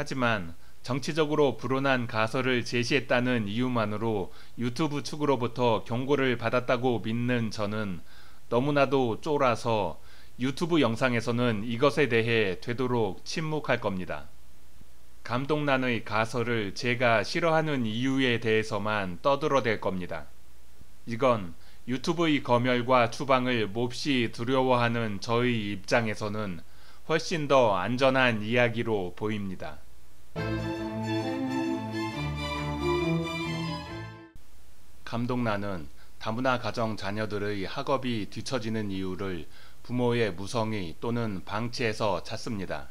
하지만 정치적으로 불온한 가설을 제시했다는 이유만으로 유튜브 측으로부터 경고를 받았다고 믿는 저는 너무나도 쫄아서 유튜브 영상에서는 이것에 대해 되도록 침묵할 겁니다. 감독난의 가설을 제가 싫어하는 이유에 대해서만 떠들어댈 겁니다. 이건 유튜브의 검열과 추방을 몹시 두려워하는 저의 입장에서는 훨씬 더 안전한 이야기로 보입니다. 감독나는 다문화 가정 자녀들의 학업이 뒤처지는 이유를 부모의 무성의 또는 방치에서 찾습니다.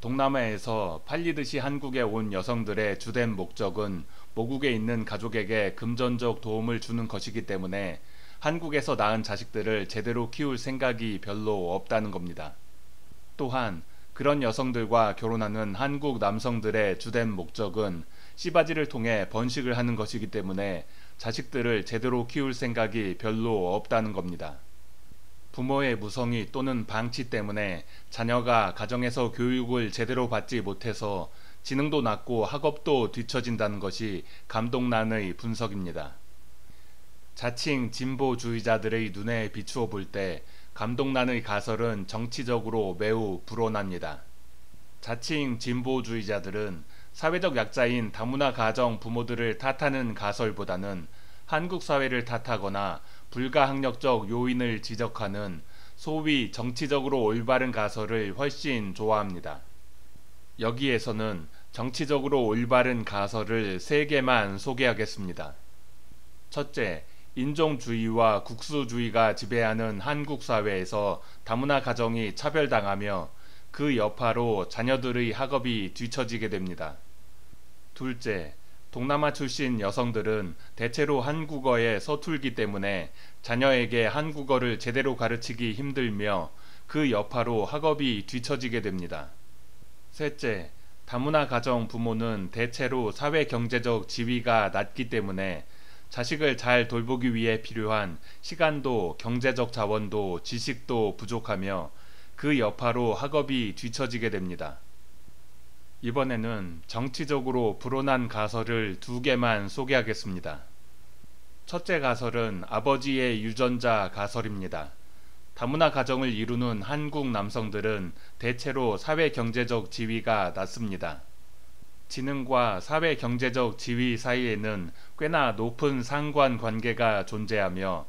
동남아에서 팔리듯이 한국에 온 여성들의 주된 목적은 모국에 있는 가족에게 금전적 도움을 주는 것이기 때문에 한국에서 낳은 자식들을 제대로 키울 생각이 별로 없다는 겁니다. 또한 그런 여성들과 결혼하는 한국 남성들의 주된 목적은 씨바지를 통해 번식을 하는 것이기 때문에 자식들을 제대로 키울 생각이 별로 없다는 겁니다. 부모의 무성의 또는 방치 때문에 자녀가 가정에서 교육을 제대로 받지 못해서 지능도 낮고 학업도 뒤처진다는 것이 감독난의 분석입니다. 자칭 진보주의자들의 눈에 비추어 볼때 감독란의 가설은 정치적으로 매우 불온합니다. 자칭 진보주의자들은 사회적 약자인 다문화 가정 부모들을 탓하는 가설보다는 한국 사회를 탓하거나 불가항력적 요인을 지적하는 소위 정치적으로 올바른 가설을 훨씬 좋아합니다. 여기에서는 정치적으로 올바른 가설을 세 개만 소개하겠습니다. 첫째, 인종주의와 국수주의가 지배하는 한국 사회에서 다문화 가정이 차별당하며 그 여파로 자녀들의 학업이 뒤처지게 됩니다. 둘째, 동남아 출신 여성들은 대체로 한국어에 서툴기 때문에 자녀에게 한국어를 제대로 가르치기 힘들며 그 여파로 학업이 뒤처지게 됩니다. 셋째, 다문화 가정 부모는 대체로 사회 경제적 지위가 낮기 때문에 자식을 잘 돌보기 위해 필요한 시간도 경제적 자원도 지식도 부족하며 그 여파로 학업이 뒤처지게 됩니다. 이번에는 정치적으로 불온한 가설을 두 개만 소개하겠습니다. 첫째 가설은 아버지의 유전자 가설입니다. 다문화 가정을 이루는 한국 남성들은 대체로 사회 경제적 지위가 낮습니다. 지능과 사회 경제적 지위 사이에는 꽤나 높은 상관 관계가 존재하며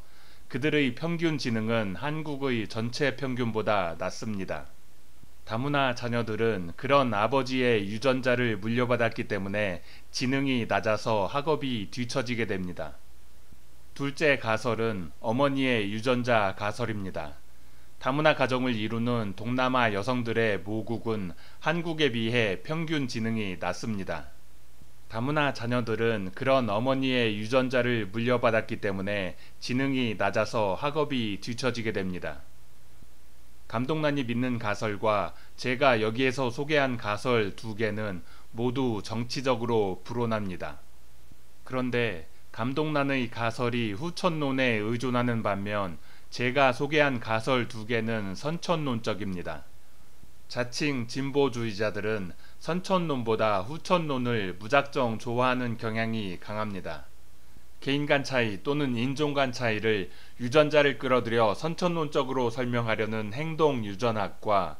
그들의 평균 지능은 한국의 전체 평균보다 낮습니다. 다문화 자녀들은 그런 아버지의 유전자를 물려받았기 때문에 지능이 낮아서 학업이 뒤처지게 됩니다. 둘째 가설은 어머니의 유전자 가설입니다. 다문화 가정을 이루는 동남아 여성들의 모국은 한국에 비해 평균 지능이 낮습니다. 다문화 자녀들은 그런 어머니의 유전자를 물려받았기 때문에 지능이 낮아서 학업이 뒤처지게 됩니다. 감독란이 믿는 가설과 제가 여기에서 소개한 가설 두 개는 모두 정치적으로 불온합니다. 그런데 감독란의 가설이 후천론에 의존하는 반면 제가 소개한 가설 두 개는 선천론적입니다. 자칭 진보주의자들은 선천론보다 후천론을 무작정 좋아하는 경향이 강합니다. 개인 간 차이 또는 인종 간 차이를 유전자를 끌어들여 선천론적으로 설명하려는 행동 유전학과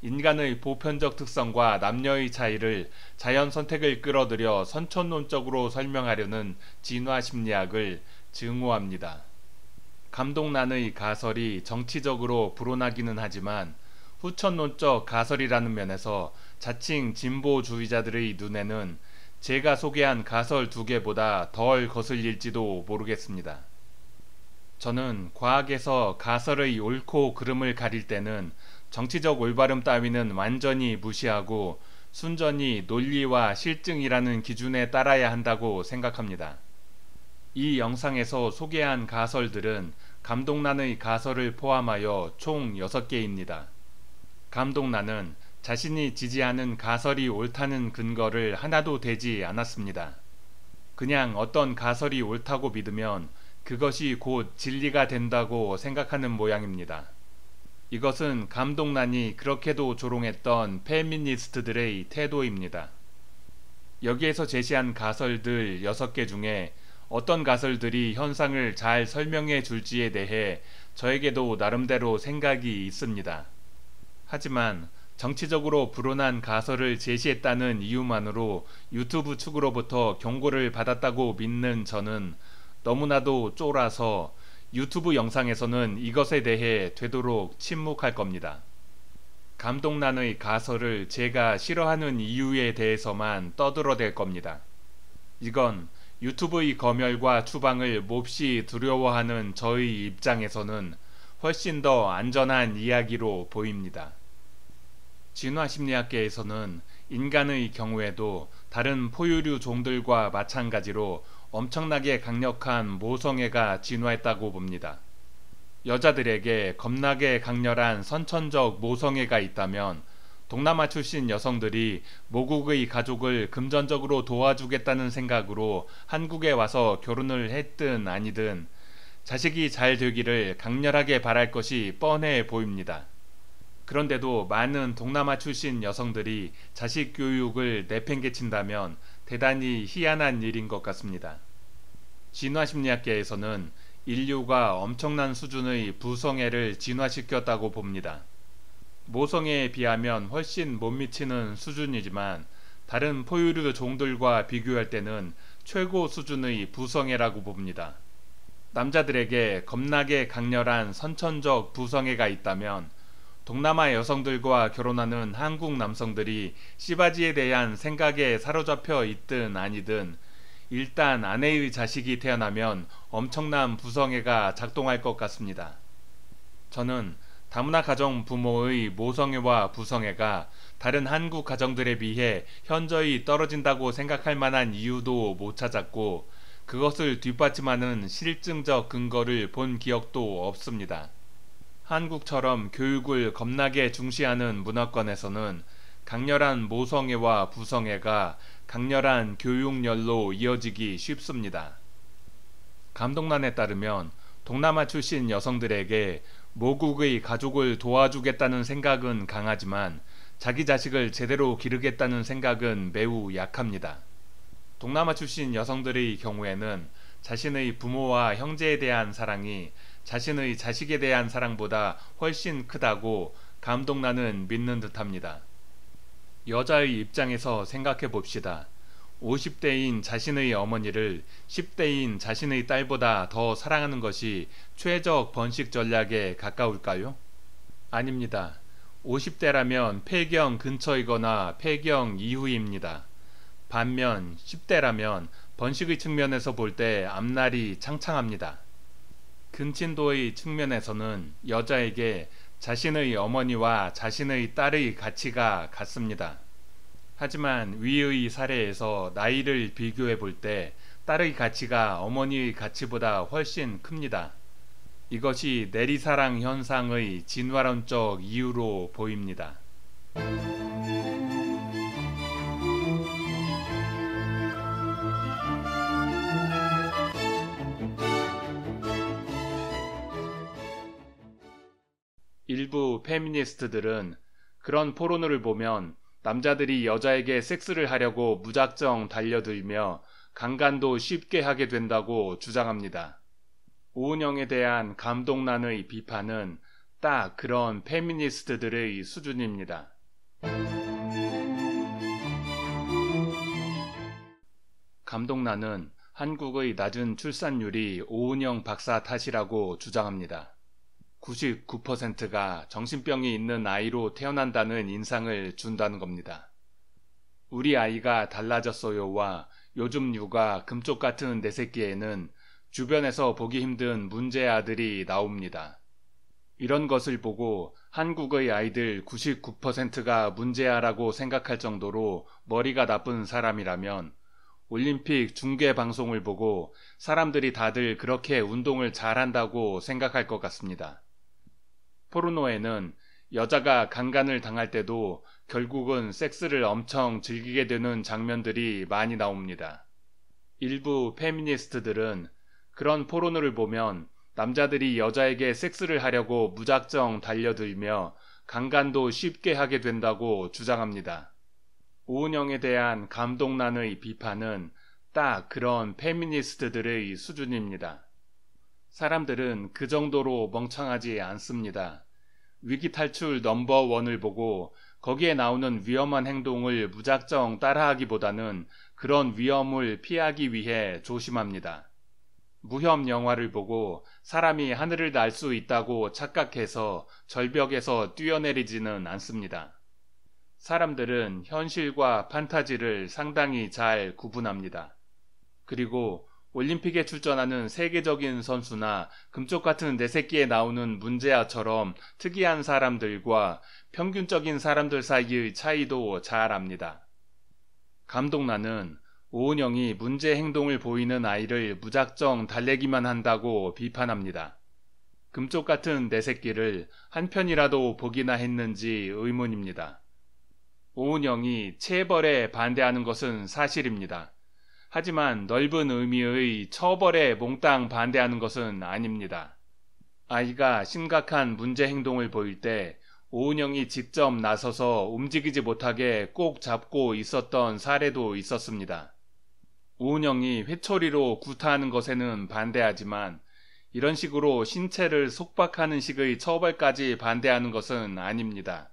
인간의 보편적 특성과 남녀의 차이를 자연 선택을 끌어들여 선천론적으로 설명하려는 진화 심리학을 증오합니다. 감독란의 가설이 정치적으로 불온하기는 하지만 후천론적 가설이라는 면에서 자칭 진보주의자들의 눈에는 제가 소개한 가설 두 개보다 덜 거슬릴지도 모르겠습니다. 저는 과학에서 가설의 옳고 그름을 가릴 때는 정치적 올바름 따위는 완전히 무시하고 순전히 논리와 실증이라는 기준에 따라야 한다고 생각합니다. 이 영상에서 소개한 가설들은 감독란의 가설을 포함하여 총 6개입니다. 감독란은 자신이 지지하는 가설이 옳다는 근거를 하나도 되지 않았습니다. 그냥 어떤 가설이 옳다고 믿으면 그것이 곧 진리가 된다고 생각하는 모양입니다. 이것은 감독란이 그렇게도 조롱했던 페미니스트들의 태도입니다. 여기에서 제시한 가설들 6개 중에 어떤 가설들이 현상을 잘 설명해 줄지에 대해 저에게도 나름대로 생각이 있습니다. 하지만 정치적으로 불온한 가설을 제시했다는 이유만으로 유튜브 측으로부터 경고를 받았다고 믿는 저는 너무나도 쫄아서 유튜브 영상에서는 이것에 대해 되도록 침묵할 겁니다. 감독란의 가설을 제가 싫어하는 이유에 대해서만 떠들어댈 겁니다. 이건 유튜브의 검열과 추방을 몹시 두려워하는 저의 입장에서는 훨씬 더 안전한 이야기로 보입니다. 진화심리학계에서는 인간의 경우에도 다른 포유류 종들과 마찬가지로 엄청나게 강력한 모성애가 진화했다고 봅니다. 여자들에게 겁나게 강렬한 선천적 모성애가 있다면 동남아 출신 여성들이 모국의 가족을 금전적으로 도와주겠다는 생각으로 한국에 와서 결혼을 했든 아니든 자식이 잘 되기를 강렬하게 바랄 것이 뻔해 보입니다. 그런데도 많은 동남아 출신 여성들이 자식 교육을 내팽개친다면 대단히 희한한 일인 것 같습니다. 진화심리학계에서는 인류가 엄청난 수준의 부성애를 진화시켰다고 봅니다. 모성에 비하면 훨씬 못 미치는 수준이지만 다른 포유류 종들과 비교할 때는 최고 수준의 부성애라고 봅니다. 남자들에게 겁나게 강렬한 선천적 부성애가 있다면 동남아 여성들과 결혼하는 한국 남성들이 씨바지에 대한 생각에 사로잡혀 있든 아니든 일단 아내의 자식이 태어나면 엄청난 부성애가 작동할 것 같습니다. 저는 다문화 가정 부모의 모성애와 부성애가 다른 한국 가정들에 비해 현저히 떨어진다고 생각할 만한 이유도 못 찾았고 그것을 뒷받침하는 실증적 근거를 본 기억도 없습니다. 한국처럼 교육을 겁나게 중시하는 문화권에서는 강렬한 모성애와 부성애가 강렬한 교육열로 이어지기 쉽습니다. 감독란에 따르면 동남아 출신 여성들에게 모국의 가족을 도와주겠다는 생각은 강하지만 자기 자식을 제대로 기르겠다는 생각은 매우 약합니다. 동남아 출신 여성들의 경우에는 자신의 부모와 형제에 대한 사랑이 자신의 자식에 대한 사랑보다 훨씬 크다고 감동나는 믿는 듯합니다. 여자의 입장에서 생각해 봅시다. 50대인 자신의 어머니를 10대인 자신의 딸보다 더 사랑하는 것이 최적 번식 전략에 가까울까요? 아닙니다. 50대라면 폐경 근처이거나 폐경 이후입니다. 반면 10대라면 번식의 측면에서 볼 때 앞날이 창창합니다. 근친도의 측면에서는 여자에게 자신의 어머니와 자신의 딸의 가치가 같습니다. 하지만 위의 사례에서 나이를 비교해 볼 때 딸의 가치가 어머니의 가치보다 훨씬 큽니다. 이것이 내리사랑 현상의 진화론적 이유로 보입니다. 일부 페미니스트들은 그런 포르노를 보면 남자들이 여자에게 섹스를 하려고 무작정 달려들며 강간도 쉽게 하게 된다고 주장합니다. 오은영에 대한 감동란의 비판은 딱 그런 페미니스트들의 수준입니다. 감동란은 한국의 낮은 출산율이 오은영 박사 탓이라고 주장합니다. 99%가 정신병이 있는 아이로 태어난다는 인상을 준다는 겁니다. 우리 아이가 달라졌어요와 요즘 육아 금쪽 같은 내 새끼에는 주변에서 보기 힘든 문제 아들이 나옵니다. 이런 것을 보고 한국의 아이들 99%가 문제아라고 생각할 정도로 머리가 나쁜 사람이라면 올림픽 중계 방송을 보고 사람들이 다들 그렇게 운동을 잘한다고 생각할 것 같습니다. 포르노에는 여자가 강간을 당할 때도 결국은 섹스를 엄청 즐기게 되는 장면들이 많이 나옵니다. 일부 페미니스트들은 그런 포르노를 보면 남자들이 여자에게 섹스를 하려고 무작정 달려들며 강간도 쉽게 하게 된다고 주장합니다. 오은영에 대한 감독란의 비판은 딱 그런 페미니스트들의 수준입니다. 사람들은 그 정도로 멍청하지 않습니다. 위기 탈출 넘버 원을 보고 거기에 나오는 위험한 행동을 무작정 따라하기보다는 그런 위험을 피하기 위해 조심합니다. 무협 영화를 보고 사람이 하늘을 날 수 있다고 착각해서 절벽에서 뛰어내리지는 않습니다. 사람들은 현실과 판타지를 상당히 잘 구분합니다. 그리고 올림픽에 출전하는 세계적인 선수나 금쪽 같은 내새끼에 나오는 문제아처럼 특이한 사람들과 평균적인 사람들 사이의 차이도 잘 압니다. 감독 나는 오은영이 문제 행동을 보이는 아이를 무작정 달래기만 한다고 비판합니다. 금쪽 같은 내새끼를 한 편이라도 보기나 했는지 의문입니다. 오은영이 체벌에 반대하는 것은 사실입니다. 하지만 넓은 의미의 처벌에 몽땅 반대하는 것은 아닙니다. 아이가 심각한 문제 행동을 보일 때 오은영이 직접 나서서 움직이지 못하게 꼭 잡고 있었던 사례도 있었습니다. 오은영이 회초리로 구타하는 것에는 반대하지만 이런 식으로 신체를 속박하는 식의 처벌까지 반대하는 것은 아닙니다.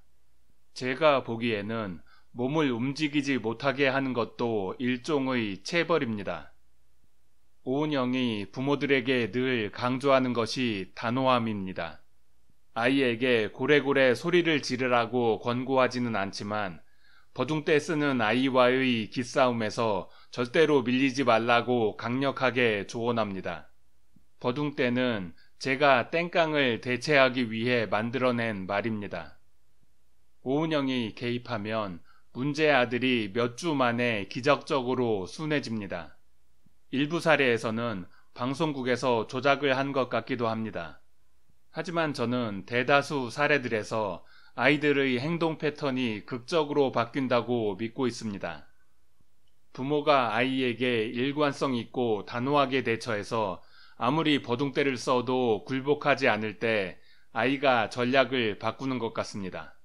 제가 보기에는 몸을 움직이지 못하게 하는 것도 일종의 체벌입니다. 오은영이 부모들에게 늘 강조하는 것이 단호함입니다. 아이에게 고래고래 소리를 지르라고 권고하지는 않지만 버둥대 쓰는 아이와의 기싸움에서 절대로 밀리지 말라고 강력하게 조언합니다. 버둥대는 제가 땡깡을 대체하기 위해 만들어낸 말입니다. 오은영이 개입하면 문제의 아들이 몇 주 만에 기적적으로 순해집니다. 일부 사례에서는 방송국에서 조작을 한 것 같기도 합니다. 하지만 저는 대다수 사례들에서 아이들의 행동 패턴이 극적으로 바뀐다고 믿고 있습니다. 부모가 아이에게 일관성 있고 단호하게 대처해서 아무리 버둥대를 써도 굴복하지 않을 때 아이가 전략을 바꾸는 것 같습니다.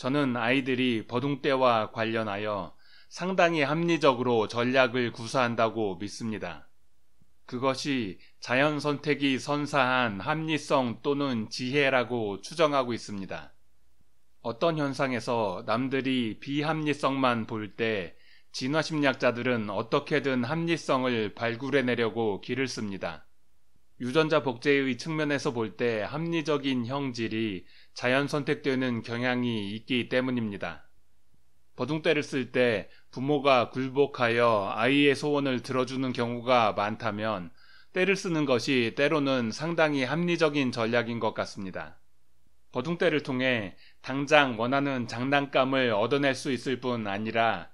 저는 아이들이 버둥대와 관련하여 상당히 합리적으로 전략을 구사한다고 믿습니다. 그것이 자연 선택이 선사한 합리성 또는 지혜라고 추정하고 있습니다. 어떤 현상에서 남들이 비합리성만 볼 때 진화심리학자들은 어떻게든 합리성을 발굴해내려고 길을 씁니다. 유전자 복제의 측면에서 볼 때 합리적인 형질이 자연 선택되는 경향이 있기 때문입니다. 버둥대를쓸 때 부모가 굴복하여 아이의 소원을 들어주는 경우가 많다면 때를 쓰는 것이 때로는 상당히 합리적인 전략인 것 같습니다. 버둥대를 통해 당장 원하는 장난감을 얻어낼 수 있을 뿐 아니라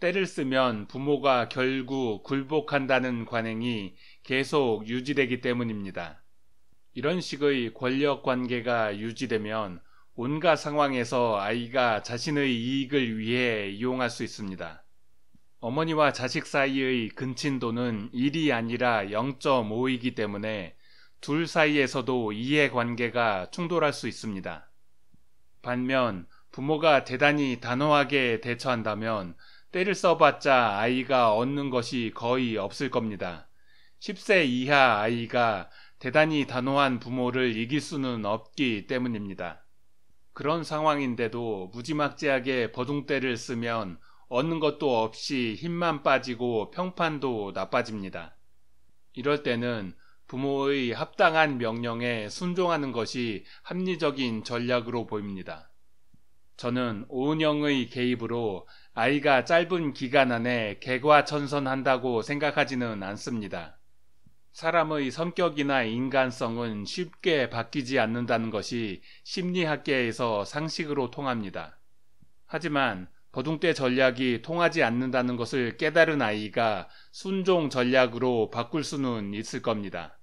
때를 쓰면 부모가 결국 굴복한다는 관행이 계속 유지되기 때문입니다. 이런 식의 권력 관계가 유지되면 온갖 상황에서 아이가 자신의 이익을 위해 이용할 수 있습니다. 어머니와 자식 사이의 근친도는 1이 아니라 0.5이기 때문에 둘 사이에서도 이해관계가 충돌할 수 있습니다. 반면 부모가 대단히 단호하게 대처한다면 때를 써봤자 아이가 얻는 것이 거의 없을 겁니다. 10세 이하 아이가 대단히 단호한 부모를 이길 수는 없기 때문입니다. 그런 상황인데도 무지막지하게 버둥대를 쓰면 얻는 것도 없이 힘만 빠지고 평판도 나빠집니다. 이럴 때는 부모의 합당한 명령에 순종하는 것이 합리적인 전략으로 보입니다. 저는 오은영의 개입으로 아이가 짧은 기간 안에 개과천선한다고 생각하지는 않습니다. 사람의 성격이나 인간성은 쉽게 바뀌지 않는다는 것이 심리학계에서 상식으로 통합니다. 하지만 거둥대 전략이 통하지 않는다는 것을 깨달은 아이가 순종 전략으로 바꿀 수는 있을 겁니다.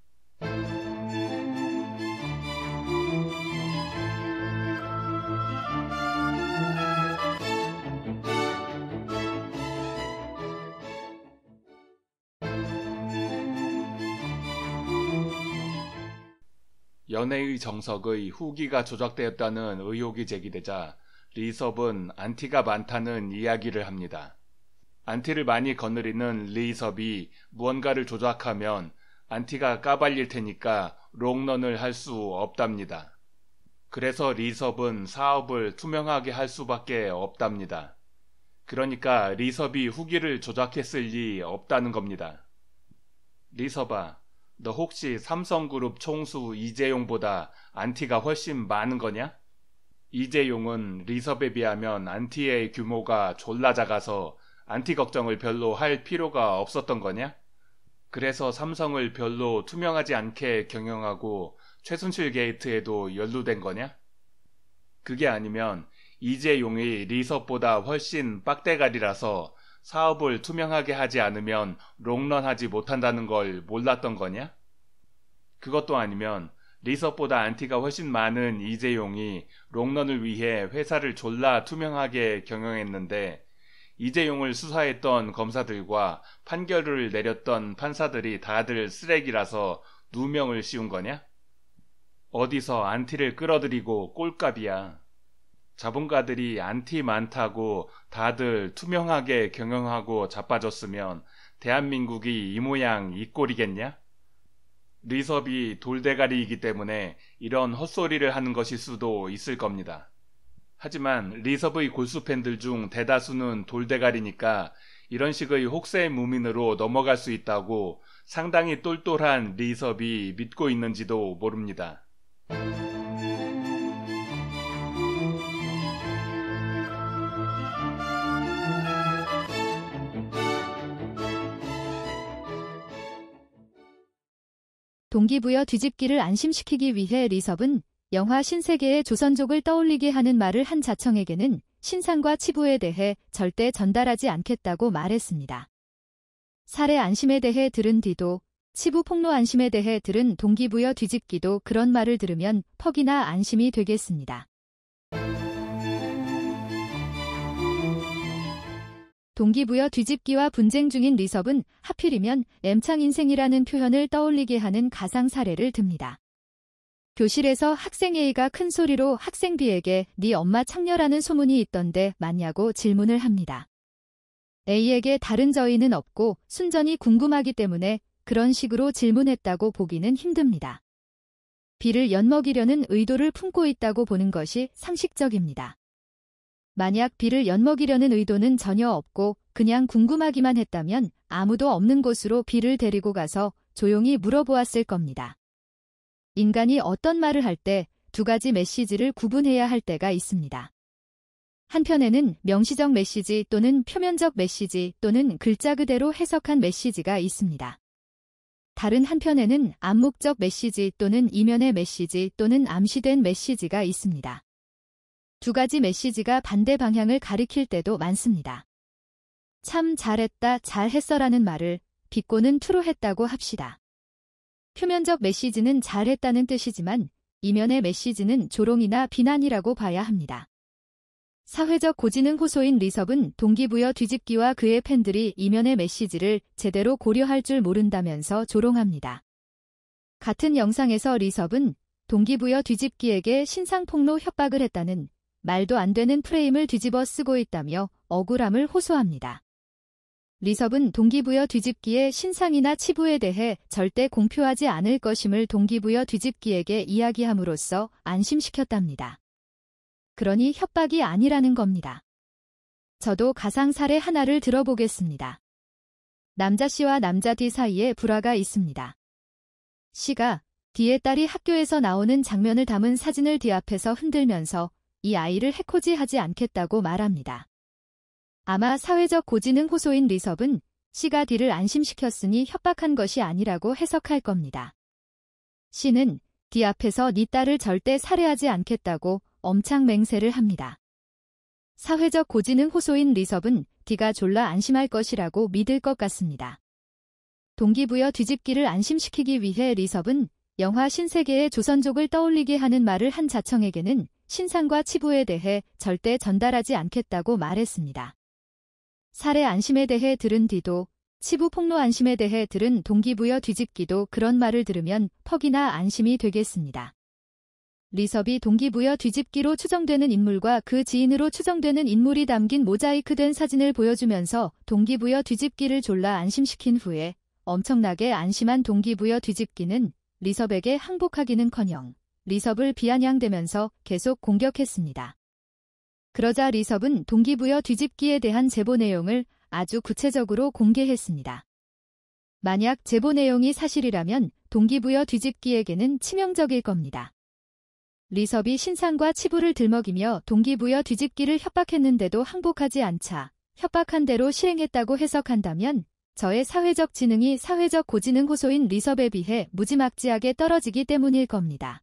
연애의 정석의 후기가 조작되었다는 의혹이 제기되자 리섭은 안티가 많다는 이야기를 합니다. 안티를 많이 거느리는 리섭이 무언가를 조작하면 안티가 까발릴 테니까 롱런을 할 수 없답니다. 그래서 리섭은 사업을 투명하게 할 수밖에 없답니다. 그러니까 리섭이 후기를 조작했을 리 없다는 겁니다. 리섭아, 너 혹시 삼성그룹 총수 이재용보다 안티가 훨씬 많은 거냐? 이재용은 리섭에 비하면 안티의 규모가 졸라 작아서 안티 걱정을 별로 할 필요가 없었던 거냐? 그래서 삼성을 별로 투명하지 않게 경영하고 최순실 게이트에도 연루된 거냐? 그게 아니면 이재용이 리섭보다 훨씬 빡대가리라서 사업을 투명하게 하지 않으면 롱런하지 못한다는 걸 몰랐던 거냐? 그것도 아니면 리서보다 안티가 훨씬 많은 이재용이 롱런을 위해 회사를 졸라 투명하게 경영했는데 이재용을 수사했던 검사들과 판결을 내렸던 판사들이 다들 쓰레기라서 누명을 씌운 거냐? 어디서 안티를 끌어들이고 꼴값이야. 자본가들이 안티 많다고 다들 투명하게 경영하고 자빠졌으면 대한민국이 이 모양 이 꼴이겠냐? 리섭이 돌대가리이기 때문에 이런 헛소리를 하는 것일 수도 있을 겁니다. 하지만 리섭의 골수 팬들 중 대다수는 돌대가리니까 이런 식의 혹세 무민으로 넘어갈 수 있다고 상당히 똘똘한 리섭이 믿고 있는지도 모릅니다. 동기부여 뒤집기를 안심시키기 위해 리섭은 영화 신세계의 조선족을 떠올리게 하는 말을 한 자청에게는 신상과 치부에 대해 절대 전달하지 않겠다고 말했습니다. 사례 안심에 대해 들은 뒤도 치부 폭로 안심에 대해 들은 동기부여 뒤집기도 그런 말을 들으면 퍽이나 안심이 되겠습니다. 동기부여 뒤집기와 분쟁 중인 리섭은 하필이면 엠창 인생이라는 표현을 떠올리게 하는 가상 사례를 듭니다. 교실에서 학생 A가 큰 소리로 학생 B에게 네 엄마 창녀라는 소문이 있던데 맞냐고 질문을 합니다. A에게 다른 저희는 없고 순전히 궁금하기 때문에 그런 식으로 질문했다고 보기는 힘듭니다. B를 엿먹이려는 의도를 품고 있다고 보는 것이 상식적입니다. 만약 비를 연먹이려는 의도는 전혀 없고 그냥 궁금하기만 했다면 아무도 없는 곳으로 비를 데리고 가서 조용히 물어보았을 겁니다. 인간이 어떤 말을 할 때 두 가지 메시지를 구분해야 할 때가 있습니다. 한편에는 명시적 메시지 또는 표면적 메시지 또는 글자 그대로 해석한 메시지가 있습니다. 다른 한편에는 암묵적 메시지 또는 이면의 메시지 또는 암시된 메시지가 있습니다. 두 가지 메시지가 반대 방향을 가리킬 때도 많습니다. 참 잘했다, 잘했어라는 말을 비꼬는 투로 했다고 합시다. 표면적 메시지는 잘했다는 뜻이지만 이면의 메시지는 조롱이나 비난이라고 봐야 합니다. 사회적 고지능 호소인 리섭은 동기부여 뒤집기와 그의 팬들이 이면의 메시지를 제대로 고려할 줄 모른다면서 조롱합니다. 같은 영상에서 리섭은 동기부여 뒤집기에게 신상 폭로 협박을 했다는 말도 안 되는 프레임을 뒤집어 쓰고 있다며 억울함을 호소합니다. 리섭은 동기부여 뒤집기의 신상이나 치부에 대해 절대 공표하지 않을 것임을 동기부여 뒤집기에게 이야기함으로써 안심시켰답니다. 그러니 협박이 아니라는 겁니다. 저도 가상 사례 하나를 들어보겠습니다. 남자 씨와 남자 D 사이에 불화가 있습니다. 씨가 D의 딸이 학교에서 나오는 장면을 담은 사진을 D 앞에서 흔들면서 이 아이를 해코지하지 않겠다고 말합니다. 아마 사회적 고지능 호소인 리섭은 씨가 D를 안심시켰으니 협박한 것이 아니라고 해석할 겁니다. 씨는 D 앞에서 니 네 딸을 절대 살해하지 않겠다고 엄청 맹세를 합니다. 사회적 고지능 호소인 리섭은 D가 졸라 안심할 것이라고 믿을 것 같습니다. 동기부여 뒤집기를 안심시키기 위해 리섭은 영화 신세계의 조선족을 떠올리게 하는 말을 한 자청에게는 신상과 치부에 대해 절대 전달하지 않겠다고 말했습니다. 살해 안심에 대해 들은 뒤도 치부 폭로 안심에 대해 들은 동기부여 뒤집기도 그런 말을 들으면 퍽이나 안심이 되겠습니다. 리섭이 동기부여 뒤집기로 추정되는 인물과 그 지인으로 추정되는 인물이 담긴 모자이크된 사진을 보여주면서 동기부여 뒤집기를 졸라 안심시킨 후에 엄청나게 안심한 동기부여 뒤집기는 리섭에게 항복하기는커녕 리섭을 비아냥대면서 계속 공격했습니다. 그러자 리섭은 동기부여 뒤집기에 대한 제보 내용을 아주 구체적으로 공개했습니다. 만약 제보 내용이 사실이라면 동기부여 뒤집기에게는 치명적일 겁니다. 리섭이 신상과 치부를 들먹이며 동기부여 뒤집기를 협박했는데도 항복하지 않자 협박한 대로 실행했다고 해석한다면 저의 사회적 지능이 사회적 고지능 호소인 리섭에 비해 무지막지하게 떨어지기 때문일 겁니다.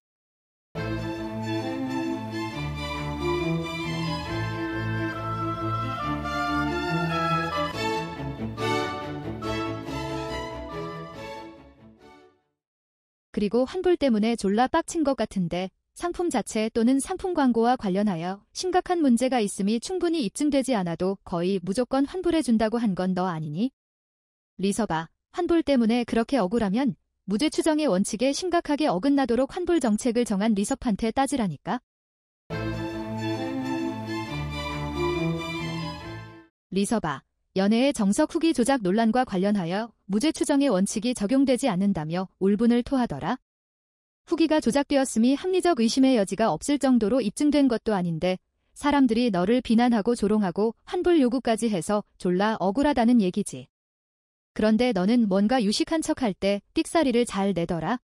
그리고 환불 때문에 졸라 빡친 것 같은데 상품 자체 또는 상품 광고와 관련하여 심각한 문제가 있음이 충분히 입증되지 않아도 거의 무조건 환불해준다고 한 건 너 아니니? 리서바, 환불 때문에 그렇게 억울하면 무죄 추정의 원칙에 심각하게 어긋나도록 환불 정책을 정한 리섭한테 따지라니까? 리서바, 연애의 정석 후기 조작 논란과 관련하여 무죄 추정의 원칙이 적용되지 않는다며 울분을 토하더라. 후기가 조작되었음이 합리적 의심의 여지가 없을 정도로 입증된 것도 아닌데 사람들이 너를 비난하고 조롱하고 환불 요구까지 해서 졸라 억울하다는 얘기지. 그런데 너는 뭔가 유식한 척할 때 삑사리를 잘 내더라.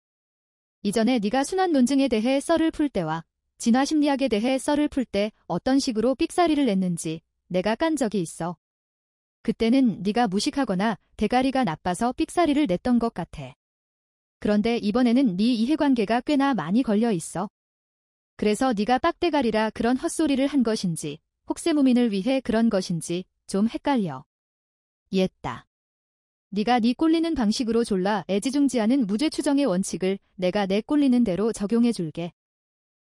이전에 네가 순환 논증에 대해 썰을 풀 때와 진화 심리학에 대해 썰을 풀 때 어떤 식으로 삑사리를 냈는지 내가 깐 적이 있어. 그때는 네가 무식하거나 대가리가 나빠서 삑사리를 냈던 것 같아. 그런데 이번에는 네 이해관계가 꽤나 많이 걸려 있어. 그래서 네가 빡대가리라 그런 헛소리를 한 것인지 혹세무민을 위해 그런 것인지 좀 헷갈려. 이했다. 네가 네 꼴리는 방식으로 졸라 애지중지하는 무죄 추정의 원칙을 내가 내 꼴리는 대로 적용해 줄게.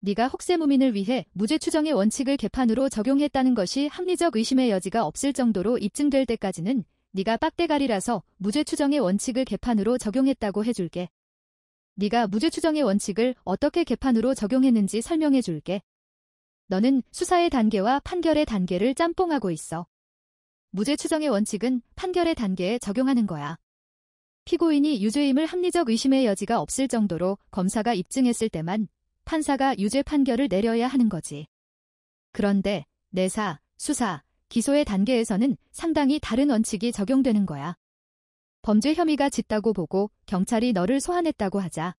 네가 혹세무민을 위해 무죄 추정의 원칙을 개판으로 적용했다는 것이 합리적 의심의 여지가 없을 정도로 입증될 때까지는 네가 빡대가리라서 무죄 추정의 원칙을 개판으로 적용했다고 해줄게. 네가 무죄 추정의 원칙을 어떻게 개판으로 적용했는지 설명해줄게. 너는 수사의 단계와 판결의 단계를 짬뽕하고 있어. 무죄 추정의 원칙은 판결의 단계에 적용하는 거야. 피고인이 유죄임을 합리적 의심의 여지가 없을 정도로 검사가 입증했을 때만 판사가 유죄 판결을 내려야 하는 거지. 그런데 내사, 수사, 기소의 단계에서는 상당히 다른 원칙이 적용되는 거야. 범죄 혐의가 짙다고 보고 경찰이 너를 소환했다고 하자.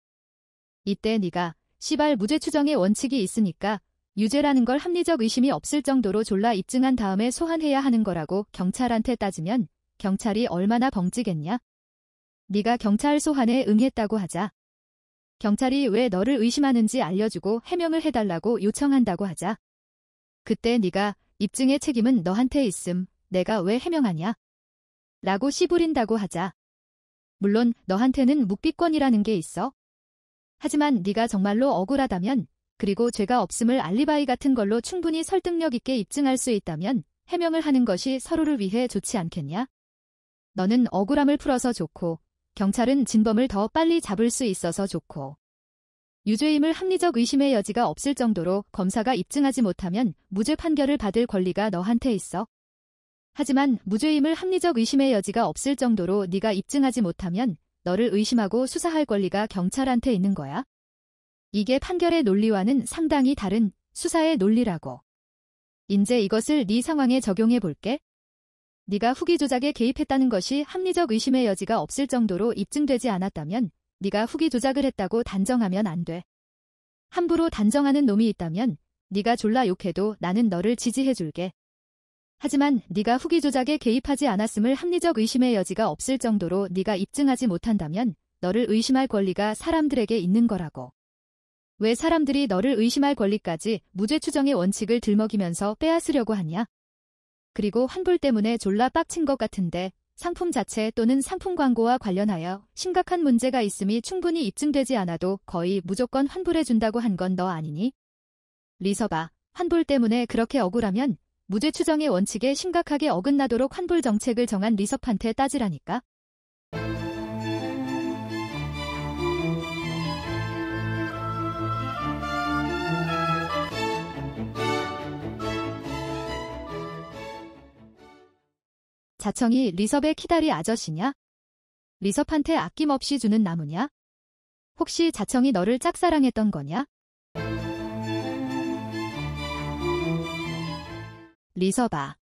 이때 네가 시발 무죄 추정의 원칙이 있으니까 유죄라는 걸 합리적 의심이 없을 정도로 졸라 입증한 다음에 소환해야 하는 거라고 경찰한테 따지면 경찰이 얼마나 벙찌겠냐? 네가 경찰 소환에 응했다고 하자. 경찰이 왜 너를 의심하는지 알려주고 해명을 해달라고 요청한다고 하자. 그때 네가 입증의 책임은 너한테 있음. 내가 왜 해명하냐? 라고 시부린다고 하자. 물론 너한테는 묵비권이라는 게 있어. 하지만 네가 정말로 억울하다면 그리고 죄가 없음을 알리바이 같은 걸로 충분히 설득력 있게 입증할 수 있다면 해명을 하는 것이 서로를 위해 좋지 않겠냐? 너는 억울함을 풀어서 좋고 경찰은 진범을 더 빨리 잡을 수 있어서 좋고 유죄임을 합리적 의심의 여지가 없을 정도로 검사가 입증하지 못하면 무죄 판결을 받을 권리가 너한테 있어. 하지만 무죄임을 합리적 의심의 여지가 없을 정도로 네가 입증하지 못하면 너를 의심하고 수사할 권리가 경찰한테 있는 거야. 이게 판결의 논리와는 상당히 다른 수사의 논리라고. 이제 이것을 네 상황에 적용해 볼게. 네가 후기 조작에 개입했다는 것이 합리적 의심의 여지가 없을 정도로 입증되지 않았다면 네가 후기 조작을 했다고 단정하면 안 돼. 함부로 단정하는 놈이 있다면 네가 졸라 욕해도 나는 너를 지지해줄게. 하지만 네가 후기 조작에 개입하지 않았음을 합리적 의심의 여지가 없을 정도로 네가 입증하지 못한다면 너를 의심할 권리가 사람들에게 있는 거라고. 왜 사람들이 너를 의심할 권리까지 무죄 추정의 원칙을 들먹이면서 빼앗으려고 하냐? 그리고 환불 때문에 졸라 빡친 것 같은데 상품 자체 또는 상품 광고와 관련하여 심각한 문제가 있음이 충분히 입증되지 않아도 거의 무조건 환불해준다고 한 건 너 아니니? 리서바, 환불 때문에 그렇게 억울하면 무죄 추정의 원칙에 심각하게 어긋나도록 환불 정책을 정한 리섭한테 따지라니까? 자청이 리섭의 키다리 아저씨냐? 리섭한테 아낌없이 주는 나무냐? 혹시 자청이 너를 짝사랑했던 거냐? 리서바.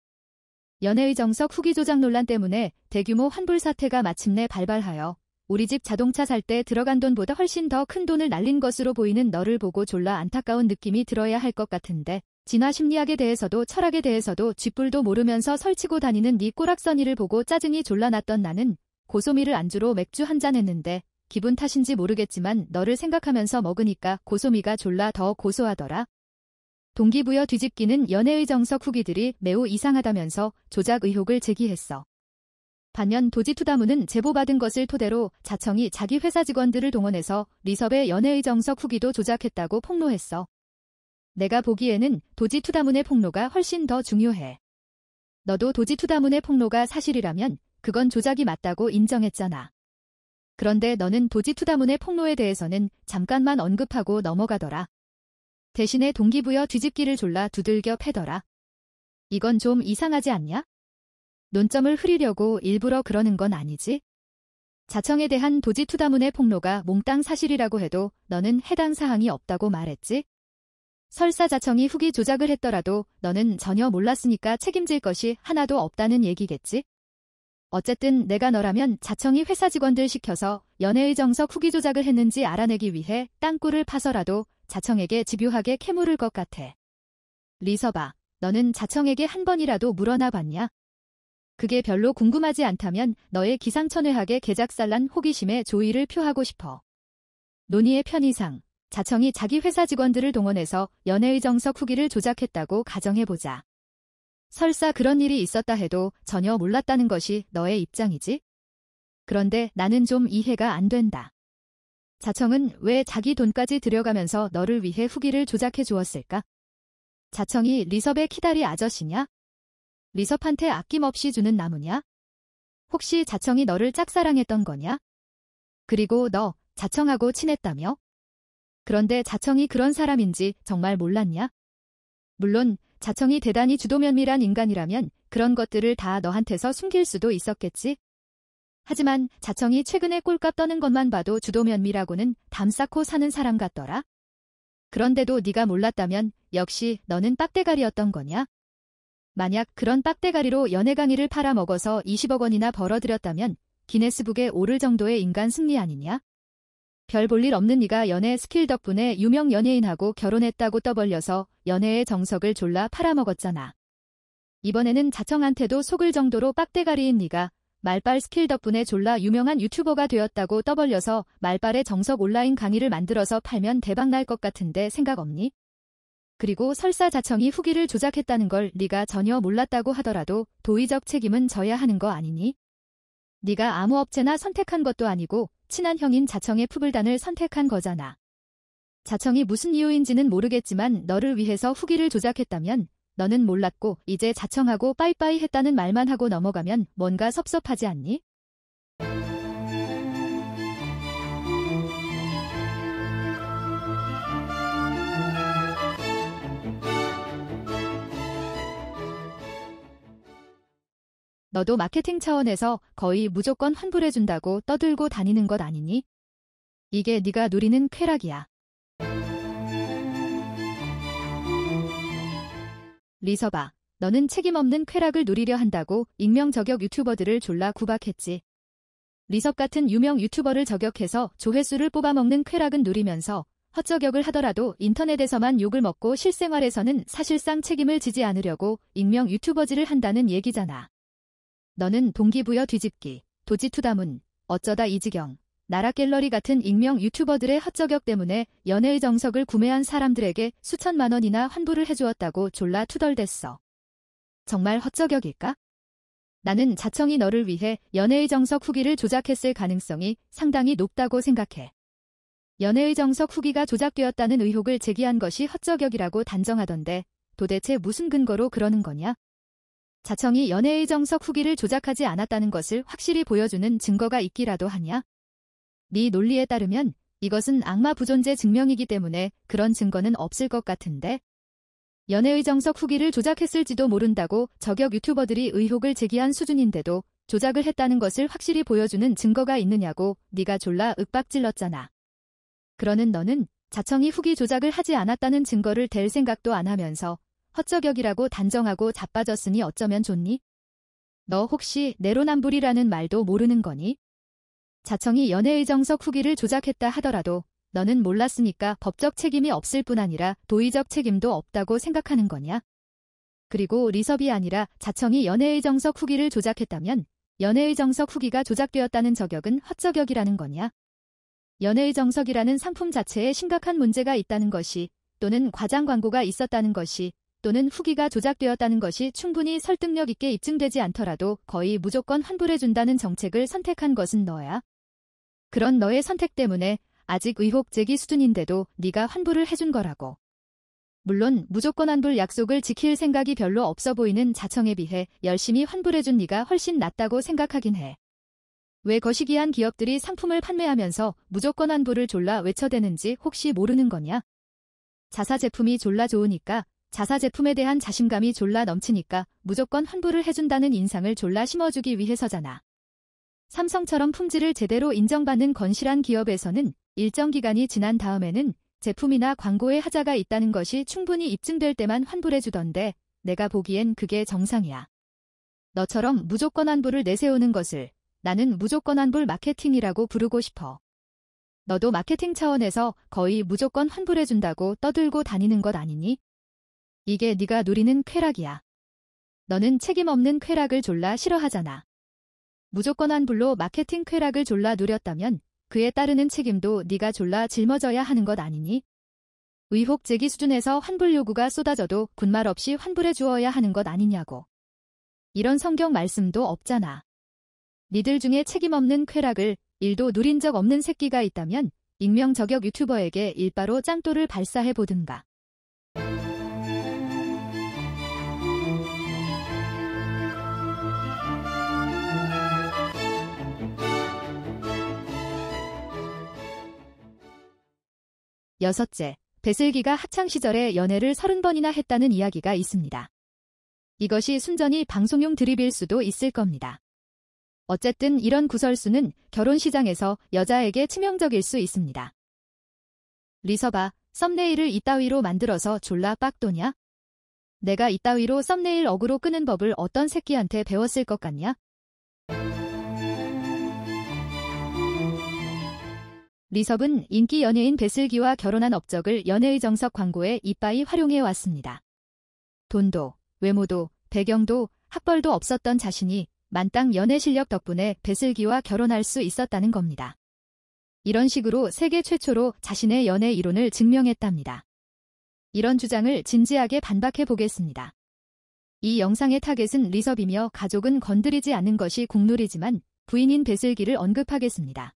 연애의 정석 후기 조작 논란 때문에 대규모 환불 사태가 마침내 발발하여 우리 집 자동차 살 때 들어간 돈보다 훨씬 더 큰 돈을 날린 것으로 보이는 너를 보고 졸라 안타까운 느낌이 들어야 할 것 같은데 진화 심리학에 대해서도 철학에 대해서도 쥐뿔도 모르면서 설치고 다니는 네 꼬락서니를 보고 짜증이 졸라났던 나는 고소미를 안주로 맥주 한잔 했는데 기분 탓인지 모르겠지만 너를 생각하면서 먹으니까 고소미가 졸라 더 고소하더라. 동기부여 뒤집기는 연애의 정석 후기들이 매우 이상하다면서 조작 의혹을 제기했어. 반면 도지투다문은 제보받은 것을 토대로 자청이 자기 회사 직원들을 동원해서 리섭의 연애의 정석 후기도 조작했다고 폭로했어. 내가 보기에는 도지 투다문의 폭로가 훨씬 더 중요해. 너도 도지 투다문의 폭로가 사실이라면 그건 조작이 맞다고 인정했잖아. 그런데 너는 도지 투다문의 폭로에 대해서는 잠깐만 언급하고 넘어가더라. 대신에 동기부여 뒤집기를 졸라 두들겨 패더라. 이건 좀 이상하지 않냐? 논점을 흐리려고 일부러 그러는 건 아니지? 자청에 대한 도지 투다문의 폭로가 몽땅 사실이라고 해도 너는 해당 사항이 없다고 말했지? 설사 자청이 후기 조작을 했더라도 너는 전혀 몰랐으니까 책임질 것이 하나도 없다는 얘기겠지? 어쨌든 내가 너라면 자청이 회사 직원들 시켜서 연애의 정석 후기 조작을 했는지 알아내기 위해 땅굴을 파서라도 자청에게 집요하게 캐물을 것 같아. 리서바, 너는 자청에게 한 번이라도 물어나 봤냐? 그게 별로 궁금하지 않다면 너의 기상천외하게 개작살난 호기심에 조의를 표하고 싶어. 논의의 편의상 자청이 자기 회사 직원들을 동원해서 연애의 정석 후기를 조작했다고 가정해보자. 설사 그런 일이 있었다 해도 전혀 몰랐다는 것이 너의 입장이지? 그런데 나는 좀 이해가 안 된다. 자청은 왜 자기 돈까지 들여가면서 너를 위해 후기를 조작해 주었을까? 자청이 리섭의 키다리 아저씨냐? 리섭한테 아낌없이 주는 나무냐? 혹시 자청이 너를 짝사랑했던 거냐? 그리고 너 자청하고 친했다며? 그런데 자청이 그런 사람인지 정말 몰랐냐? 물론 자청이 대단히 주도면밀한 인간이라면 그런 것들을 다 너한테서 숨길 수도 있었겠지. 하지만 자청이 최근에 꼴값 떠는 것만 봐도 주도면밀하고는 담 쌓고 사는 사람 같더라. 그런데도 네가 몰랐다면 역시 너는 빡대가리였던 거냐? 만약 그런 빡대가리로 연애 강의를 팔아먹어서 20억 원이나 벌어들였다면 기네스북에 오를 정도의 인간 승리 아니냐? 별볼일 없는 이가 연애 스킬 덕분에 유명 연예인하고 결혼했다고 떠벌려서 연애의 정석을 졸라 팔아먹었잖아. 이번에는 자청한테도 속을 정도로 빡대가리인 니가 말빨 스킬 덕분에 졸라 유명한 유튜버가 되었다고 떠벌려서 말빨의 정석 온라인 강의를 만들어서 팔면 대박 날 것 같은데 생각 없니? 그리고 설사 자청이 후기를 조작했다는 걸니가 전혀 몰랐다고 하더라도 도의적 책임은 져야 하는 거 아니니? 니가 아무 업체나 선택한 것도 아니고 친한 형인 자청의 푸블단을 선택한 거잖아. 자청이 무슨 이유인지는 모르겠지만 너를 위해서 후기를 조작했다면 너는 몰랐고 이제 자청하고 빠이빠이 했다는 말만 하고 넘어가면 뭔가 섭섭하지 않니? 너도 마케팅 차원에서 거의 무조건 환불해준다고 떠들고 다니는 것 아니니? 이게 네가 누리는 쾌락이야. 리서바, 너는 책임없는 쾌락을 누리려 한다고 익명 저격 유튜버들을 졸라 구박했지. 리섭 같은 유명 유튜버를 저격해서 조회수를 뽑아먹는 쾌락은 누리면서 헛저격을 하더라도 인터넷에서만 욕을 먹고 실생활에서는 사실상 책임을 지지 않으려고 익명 유튜버질을 한다는 얘기잖아. 너는 동기부여 뒤집기, 도지투다문, 어쩌다 이지경, 나라갤러리 같은 익명 유튜버들의 헛저격 때문에 연애의 정석을 구매한 사람들에게 수천만 원이나 환불을 해주었다고 졸라 투덜댔어. 정말 헛저격일까? 나는 자청이 너를 위해 연애의 정석 후기를 조작했을 가능성이 상당히 높다고 생각해. 연애의 정석 후기가 조작되었다는 의혹을 제기한 것이 헛저격이라고 단정하던데 도대체 무슨 근거로 그러는 거냐? 자청이 연애의 정석 후기를 조작하지 않았다는 것을 확실히 보여주는 증거가 있기라도 하냐? 네 논리에 따르면 이것은 악마 부존재 증명이기 때문에 그런 증거는 없을 것 같은데 연애의 정석 후기를 조작했을지도 모른다고 저격 유튜버들이 의혹을 제기한 수준인데도 조작을 했다는 것을 확실히 보여주는 증거가 있느냐고 네가 졸라 윽박질렀잖아. 그러는 너는 자청이 후기 조작을 하지 않았다는 증거를 댈 생각도 안 하면서 헛저격이라고 단정하고 자빠졌으니 어쩌면 좋니? 너 혹시 내로남불이라는 말도 모르는 거니? 자청이 연애의 정석 후기를 조작했다 하더라도 너는 몰랐으니까 법적 책임이 없을 뿐 아니라 도의적 책임도 없다고 생각하는 거냐? 그리고 리섭이 아니라 자청이 연애의 정석 후기를 조작했다면 연애의 정석 후기가 조작되었다는 저격은 헛저격이라는 거냐? 연애의 정석이라는 상품 자체에 심각한 문제가 있다는 것이 또는 과장 광고가 있었다는 것이 또는 후기가 조작되었다는 것이 충분히 설득력 있게 입증되지 않더라도 거의 무조건 환불해준다는 정책을 선택한 것은 너야. 그런 너의 선택 때문에 아직 의혹 제기 수준인데도 네가 환불을 해준 거라고. 물론 무조건 환불 약속을 지킬 생각이 별로 없어 보이는 자청에 비해 열심히 환불해준 네가 훨씬 낫다고 생각하긴 해. 왜 거시기한 기업들이 상품을 판매하면서 무조건 환불을 졸라 외쳐대는지 혹시 모르는 거냐? 자사 제품이 졸라 좋으니까 자사 제품에 대한 자신감이 졸라 넘치니까 무조건 환불을 해준다는 인상을 졸라 심어주기 위해서잖아. 삼성처럼 품질을 제대로 인정받는 건실한 기업에서는 일정 기간이 지난 다음에는 제품이나 광고에 하자가 있다는 것이 충분히 입증될 때만 환불해주던데 내가 보기엔 그게 정상이야. 너처럼 무조건 환불을 내세우는 것을 나는 무조건 환불 마케팅이라고 부르고 싶어. 너도 마케팅 차원에서 거의 무조건 환불해준다고 떠들고 다니는 것 아니니? 이게 네가 누리는 쾌락이야. 너는 책임 없는 쾌락을 졸라 싫어하잖아. 무조건 한불로 마케팅 쾌락을 졸라 누렸다면 그에 따르는 책임도 네가 졸라 짊어져야 하는 것 아니니? 의혹 제기 수준에서 환불 요구가 쏟아져도 군말 없이 환불해 주어야 하는 것 아니냐고. 이런 성경 말씀도 없잖아. 니들 중에 책임 없는 쾌락을 일도 누린 적 없는 새끼가 있다면 익명 저격 유튜버에게 일바로 짱돌을 발사해 보든가. 여섯째, 배슬기가 학창시절에 연애를 30번이나 했다는 이야기가 있습니다. 이것이 순전히 방송용 드립일 수도 있을 겁니다. 어쨌든 이런 구설수는 결혼 시장에서 여자에게 치명적일 수 있습니다. 리서바, 썸네일을 이따위로 만들어서 졸라 빡도냐? 내가 이따위로 썸네일 어그로 끄는 법을 어떤 새끼한테 배웠을 것 같냐? 리섭은 인기 연예인 배슬기와 결혼한 업적을 연애의 정석 광고에 이빠이 활용해 왔습니다. 돈도, 외모도, 배경도, 학벌도 없었던 자신이 만땅 연애 실력 덕분에 배슬기와 결혼할 수 있었다는 겁니다. 이런 식으로 세계 최초로 자신의 연애 이론을 증명했답니다. 이런 주장을 진지하게 반박해 보겠습니다. 이 영상의 타겟은 리섭이며 가족은 건드리지 않는 것이 국룰이지만 부인인 배슬기를 언급하겠습니다.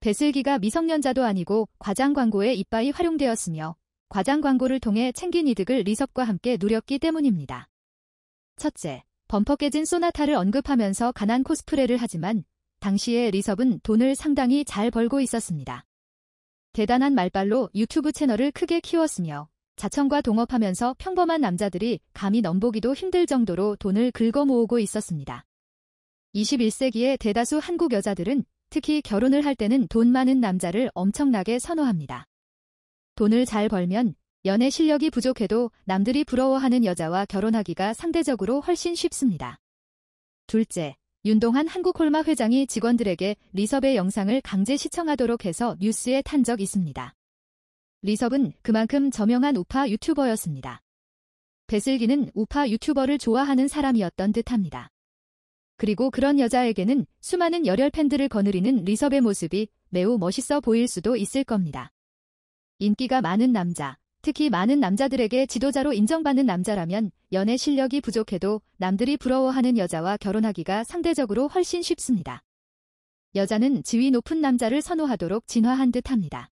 배슬기가 미성년자도 아니고 과장 광고에 이빠이 활용되었으며 과장 광고를 통해 챙긴 이득을 리석과 함께 누렸기 때문입니다. 첫째, 범퍼 깨진 소나타를 언급하면서 가난 코스프레를 하지만 당시에 리섭은 돈을 상당히 잘 벌고 있었습니다. 대단한 말발로 유튜브 채널을 크게 키웠으며 자청과 동업하면서 평범한 남자들이 감히 넘보기도 힘들 정도로 돈을 긁어모으고 있었습니다. 21세기의 대다수 한국 여자들은 특히 결혼을 할 때는 돈 많은 남자를 엄청나게 선호합니다. 돈을 잘 벌면 연애 실력이 부족해도 남들이 부러워하는 여자와 결혼하기가 상대적으로 훨씬 쉽습니다. 둘째, 윤동한 한국홀마 회장이 직원들에게 리섭의 영상을 강제 시청하도록 해서 뉴스에 탄 적 있습니다. 리섭은 그만큼 저명한 우파 유튜버였습니다. 배슬기는 우파 유튜버를 좋아하는 사람이었던 듯합니다. 그리고 그런 여자에게는 수많은 열혈 팬들을 거느리는 리섭의 모습이 매우 멋있어 보일 수도 있을 겁니다. 인기가 많은 남자, 특히 많은 남자들에게 지도자로 인정받는 남자라면 연애 실력이 부족해도 남들이 부러워하는 여자와 결혼하기가 상대적으로 훨씬 쉽습니다. 여자는 지위 높은 남자를 선호하도록 진화한 듯 합니다.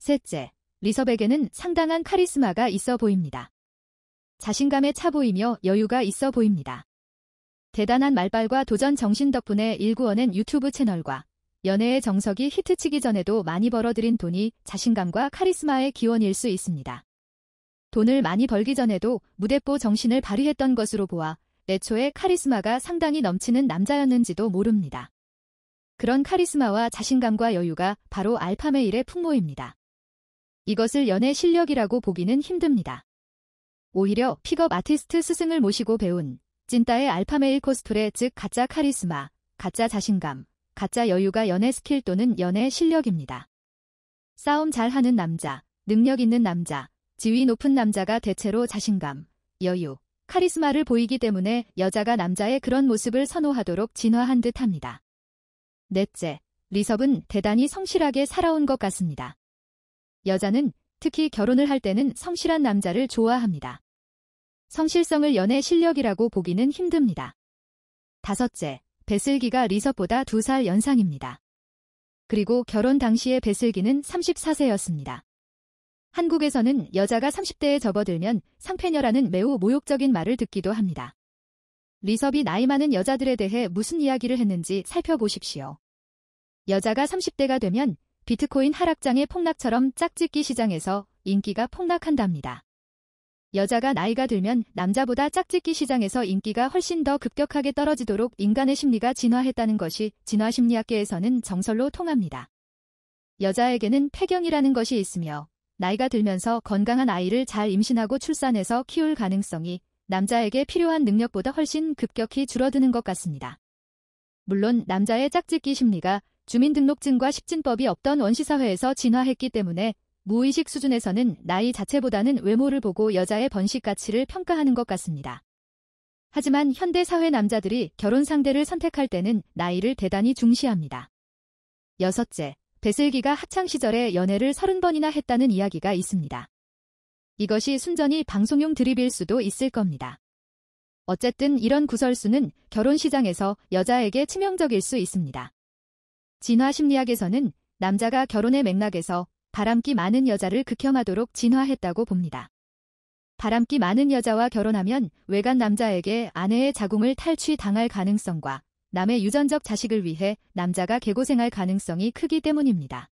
셋째, 리섭에게는 상당한 카리스마가 있어 보입니다. 자신감에 차 보이며 여유가 있어 보입니다. 대단한 말발과 도전 정신 덕분에 일구원은 유튜브 채널과 연애의 정석이 히트치기 전에도 많이 벌어들인 돈이 자신감과 카리스마의 기원일 수 있습니다. 돈을 많이 벌기 전에도 무대뽀 정신을 발휘했던 것으로 보아 애초에 카리스마가 상당히 넘치는 남자였는지도 모릅니다. 그런 카리스마와 자신감과 여유가 바로 알파메일의 풍모입니다. 이것을 연애 실력이라고 보기는 힘듭니다. 오히려 픽업 아티스트 스승을 모시고 배운 찐따의 알파메일 코스프레 즉 가짜 카리스마, 가짜 자신감, 가짜 여유가 연애 스킬 또는 연애 실력입니다. 싸움 잘하는 남자, 능력 있는 남자, 지위 높은 남자가 대체로 자신감, 여유, 카리스마를 보이기 때문에 여자가 남자의 그런 모습을 선호하도록 진화한 듯 합니다. 넷째, 리섭은 대단히 성실하게 살아온 것 같습니다. 여자는 특히 결혼을 할 때는 성실한 남자를 좋아합니다. 성실성을 연애 실력이라고 보기는 힘듭니다. 다섯째, 배슬기가 리섭보다 두 살 연상입니다. 그리고 결혼 당시에 배슬기는 34세였습니다. 한국에서는 여자가 30대에 접어들면 상패녀라는 매우 모욕적인 말을 듣기도 합니다. 리섭이 나이 많은 여자들에 대해 무슨 이야기를 했는지 살펴보십시오. 여자가 30대가 되면 비트코인 하락장의 폭락처럼 짝짓기 시장에서 인기가 폭락한답니다. 여자가 나이가 들면 남자보다 짝짓기 시장에서 인기가 훨씬 더 급격하게 떨어지도록 인간의 심리가 진화했다는 것이 진화심리학계에서는 정설로 통합니다. 여자에게는 폐경이라는 것이 있으며 나이가 들면서 건강한 아이를 잘 임신하고 출산해서 키울 가능성이 남자에게 필요한 능력보다 훨씬 급격히 줄어드는 것 같습니다. 물론 남자의 짝짓기 심리가 주민등록증과 식진법이 없던 원시사회에서 진화했기 때문에 무의식 수준에서는 나이 자체보다는 외모를 보고 여자의 번식 가치를 평가하는 것 같습니다. 하지만 현대 사회 남자들이 결혼 상대를 선택할 때는 나이를 대단히 중시합니다. 여섯째, 배슬기가 학창시절에 연애를 30번이나 했다는 이야기가 있습니다. 이것이 순전히 방송용 드립일 수도 있을 겁니다. 어쨌든 이런 구설수는 결혼 시장에서 여자에게 치명적일 수 있습니다. 진화 심리학에서는 남자가 결혼의 맥락에서 바람기 많은 여자를 극혐하도록 진화했다고 봅니다. 바람기 많은 여자와 결혼하면 외간 남자에게 아내의 자궁을 탈취당할 가능성과 남의 유전적 자식을 위해 남자가 개고생할 가능성이 크기 때문입니다.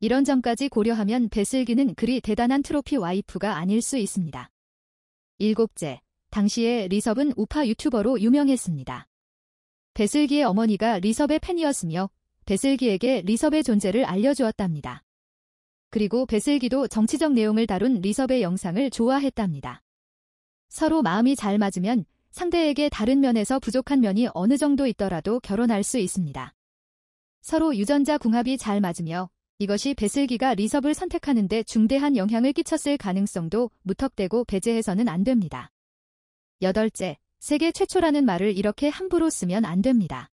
이런 점까지 고려하면 배슬기는 그리 대단한 트로피 와이프가 아닐 수 있습니다. 일곱째, 당시에 리섭은 우파 유튜버로 유명했습니다. 배슬기의 어머니가 리섭의 팬이었으며 배슬기에게 리섭의 존재를 알려주었답니다. 그리고 베슬기도 정치적 내용을 다룬 리섭의 영상을 좋아했답니다. 서로 마음이 잘 맞으면 상대에게 다른 면에서 부족한 면이 어느 정도 있더라도 결혼할 수 있습니다. 서로 유전자 궁합이 잘 맞으며 이것이 베슬기가 리섭을 선택하는 데 중대한 영향을 끼쳤을 가능성도 무턱대고 배제해서는 안 됩니다. 여덟째, 세계 최초라는 말을 이렇게 함부로 쓰면 안 됩니다.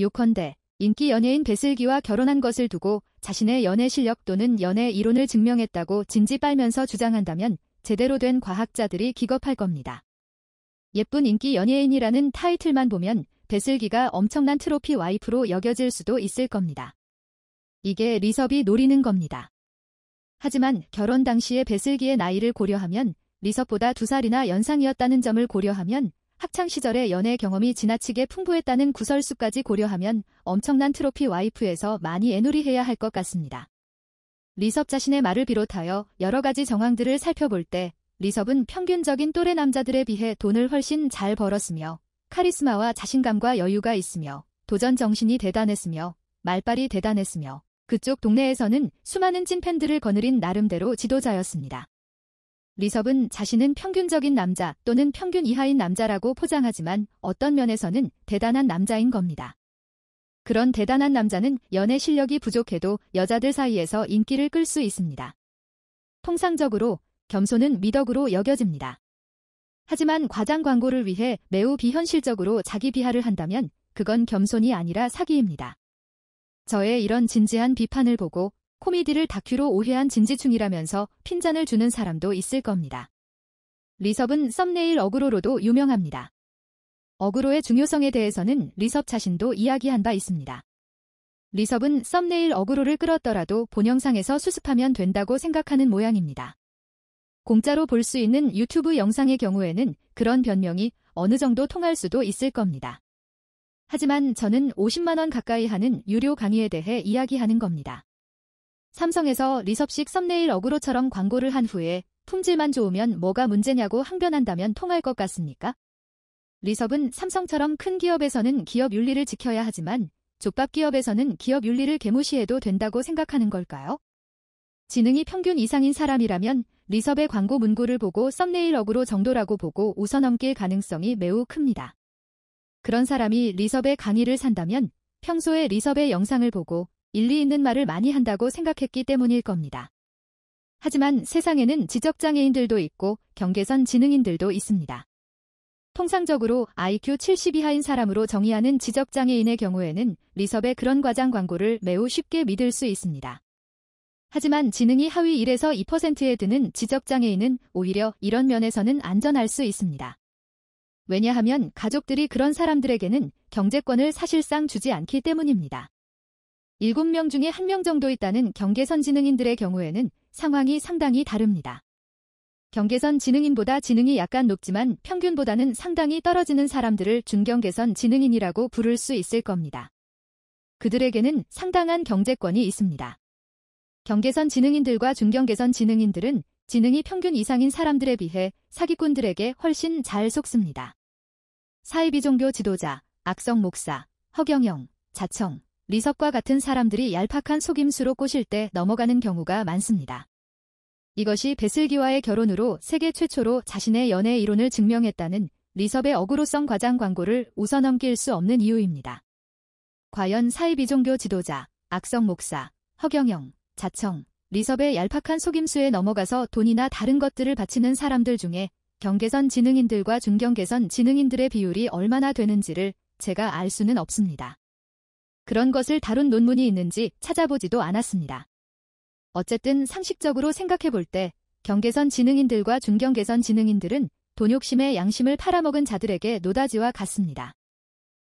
요컨대 인기 연예인 배슬기와 결혼한 것을 두고 자신의 연애 실력 또는 연애 이론을 증명했다고 진지 빨면서 주장한다면 제대로 된 과학자들이 기겁할 겁니다. 예쁜 인기 연예인이라는 타이틀만 보면 배슬기가 엄청난 트로피 와이프로 여겨질 수도 있을 겁니다. 이게 리섭이 노리는 겁니다. 하지만 결혼 당시의 배슬기의 나이를 고려하면 리섭보다 두살이나 연상이었다는 점을 고려하면 학창시절의 연애 경험이 지나치게 풍부했다는 구설수까지 고려하면 엄청난 트로피 와이프에서 많이 애놀이해야 할 것 같습니다. 리섭 자신의 말을 비롯하여 여러 가지 정황들을 살펴볼 때 리섭은 평균적인 또래 남자들에 비해 돈을 훨씬 잘 벌었으며 카리스마와 자신감과 여유가 있으며 도전 정신이 대단했으며 말빨이 대단했으며 그쪽 동네에서는 수많은 찐팬들을 거느린 나름대로 지도자였습니다. 리섭은 자신은 평균적인 남자 또는 평균 이하인 남자라고 포장하지만 어떤 면에서는 대단한 남자인 겁니다. 그런 대단한 남자는 연애 실력이 부족해도 여자들 사이에서 인기를 끌 수 있습니다. 통상적으로 겸손은 미덕으로 여겨집니다. 하지만 과장 광고를 위해 매우 비현실적으로 자기 비하를 한다면 그건 겸손이 아니라 사기입니다. 저의 이런 진지한 비판을 보고 코미디를 다큐로 오해한 진지충이라면서 핀잔을 주는 사람도 있을 겁니다. 리섭은 썸네일 어그로로도 유명합니다. 어그로의 중요성에 대해서는 리섭 자신도 이야기한 바 있습니다. 리섭은 썸네일 어그로를 끌었더라도 본영상에서 수습하면 된다고 생각하는 모양입니다. 공짜로 볼 수 있는 유튜브 영상의 경우에는 그런 변명이 어느 정도 통할 수도 있을 겁니다. 하지만 저는 50만원 가까이 하는 유료 강의에 대해 이야기하는 겁니다. 삼성에서 리섭식 썸네일 어그로처럼 광고를 한 후에 품질만 좋으면 뭐가 문제냐고 항변한다면 통할 것 같습니까? 리섭은 삼성처럼 큰 기업에서는 기업 윤리를 지켜야 하지만 족밥 기업에서는 기업 윤리를 개무시해도 된다고 생각하는 걸까요? 지능이 평균 이상인 사람이라면 리섭의 광고 문구를 보고 썸네일 어그로 정도라고 보고 웃어넘길 가능성이 매우 큽니다. 그런 사람이 리섭의 강의를 산다면 평소에 리섭의 영상을 보고 일리 있는 말을 많이 한다고 생각했기 때문일 겁니다. 하지만 세상에는 지적장애인들도 있고 경계선 지능인들도 있습니다. 통상적으로 IQ 70 이하인 사람으로 정의하는 지적장애인의 경우에는 리섭의 그런 과장 광고를 매우 쉽게 믿을 수 있습니다. 하지만 지능이 하위 1에서 2%에 드는 지적장애인은 오히려 이런 면에서는 안전할 수 있습니다. 왜냐하면 가족들이 그런 사람들에게는 경제권을 사실상 주지 않기 때문입니다. 7명 중에 1명 정도 있다는 경계선 지능인들의 경우에는 상황이 상당히 다릅니다. 경계선 지능인보다 지능이 약간 높지만 평균보다는 상당히 떨어지는 사람들을 중경계선 지능인이라고 부를 수 있을 겁니다. 그들에게는 상당한 경제권이 있습니다. 경계선 지능인들과 중경계선 지능인들은 지능이 평균 이상인 사람들에 비해 사기꾼들에게 훨씬 잘 속습니다. 사이비종교 지도자, 악성 목사, 허경영, 자청, 리석과 같은 사람들이 얄팍한 속임수로 꼬실 때 넘어가는 경우가 많습니다. 이것이 베슬기와의 결혼으로 세계 최초로 자신의 연애 이론을 증명했다는 리섭의 어그로성 과장 광고를 웃어넘길 수 없는 이유입니다. 과연 사이비종교 지도자, 악성 목사, 허경영, 자청, 리섭의 얄팍한 속임수에 넘어가서 돈이나 다른 것들을 바치는 사람들 중에 경계선 지능인들과 중경계선 지능인들의 비율이 얼마나 되는지를 제가 알 수는 없습니다. 그런 것을 다룬 논문이 있는지 찾아보지도 않았습니다. 어쨌든 상식적으로 생각해 볼 때 경계선 지능인들과 중경계선 지능인들은 돈 욕심에 양심을 팔아먹은 자들에게 노다지와 같습니다.